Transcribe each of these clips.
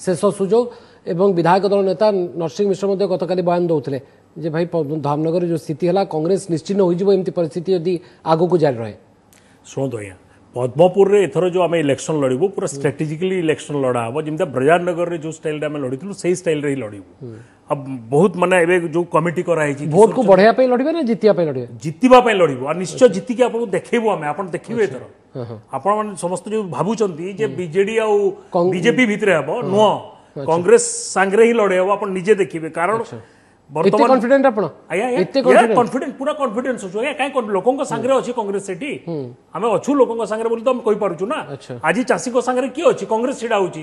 शेष सुजोग विधायक दल नेता नरसिंह मिश्र गत बयान दौले भाई धामनगर जो स्थित है कंग्रेस निश्चिन्न होती पिस्थित यदि आगे जारी रहे शुणु अज्ञा पद्मपुर में एथर जो आम इलेक्शन लड़बू पूरा स्ट्राटेजिकली इलेक्शन लड़ा हम जमी ब्रजानगर में जो स्टाइल आम लड़ू से ही स्टाइल ही लड़बू बहुत मान जो कमिटी कराई बढ़ाया लड़े ना जितने लड़े जितने लड़बू निश्चय जीतिक देखेबू आम आप देखिए ଆପଣମାନେ ସମସ୍ତେ ଯୋଉ ଭାବୁଛନ୍ତି ଯେ ବିଜେଡି ଆଉ ବିଜେପି ଭିତରେ ହେବ ନୁହଁ କଂଗ୍ରେସ ସାଙ୍ଗରେ ହିଁ ଲଢେଇ ହେବ ଆପଣ ନିଜେ ଦେଖିବେ କାରଣ ବର୍ତ୍ତମାନ କନଫିଡେଣ୍ଟ ଆପଣ ଆଜ୍ଞା କନଫିଡେଣ୍ଟ ପୁରା କନଫିଡେନ୍ସ ଅଛୁ ଆଜ୍ଞା କାହିଁ ଲୋକଙ୍କ ସାଙ୍ଗରେ ଅଛି କଂଗ୍ରେସ ସେଠି ଆମେ ଅଛୁ ଲୋକଙ୍କ ସାଙ୍ଗରେ ବୋଲି ତ ଆମେ କହିପାରୁଛୁ ନା ଆଜି ଚାଷୀଙ୍କ ସାଙ୍ଗରେ କିଏ ଅଛି କଂଗ୍ରେସ ଛିଡା ହଉଛି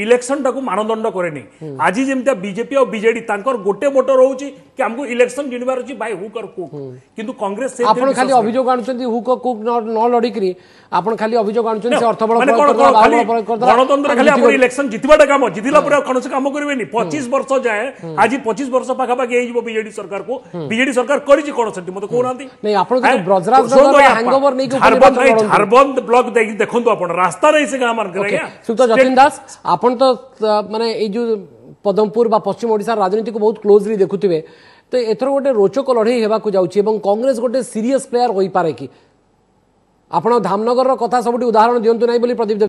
इलेक्शन टाक मानदंड कैनि आज जमीता बीजेपी और विजेड गोटे मोट रोच इलेक्शन जिणवार अच्छी हुक और कुक कि कंग्रेस हम्म। खाली अभियोग आक कुक न लड़ी खाली अभियोग गणतंत्र इलेक्शन कम जीतला कौन से कम करेंगे पचीस वर्ष जाए हम्म। आज पचीस वर्ष पाखापाखी विजे हम्म। सरकार को विजे सरकार कर ब्लक देखते रास्ता नहीं गांव मान सुन दास আপন তো মানে এই যে পদমপুর বা পশ্চিম ওড়িশার রাজনীতিকে বহুত ক্লোজলি দেখুবে তো এথর গোটে রোচক লড়াই হওয়া যাচ্ছে এবং কংগ্রেস গোটে সিরিয়াস প্লেয়ার হয়ে পারে কি আপনার ধামনগরের কথা সবুটি উদাহরণ দিও না বলে প্রদীপ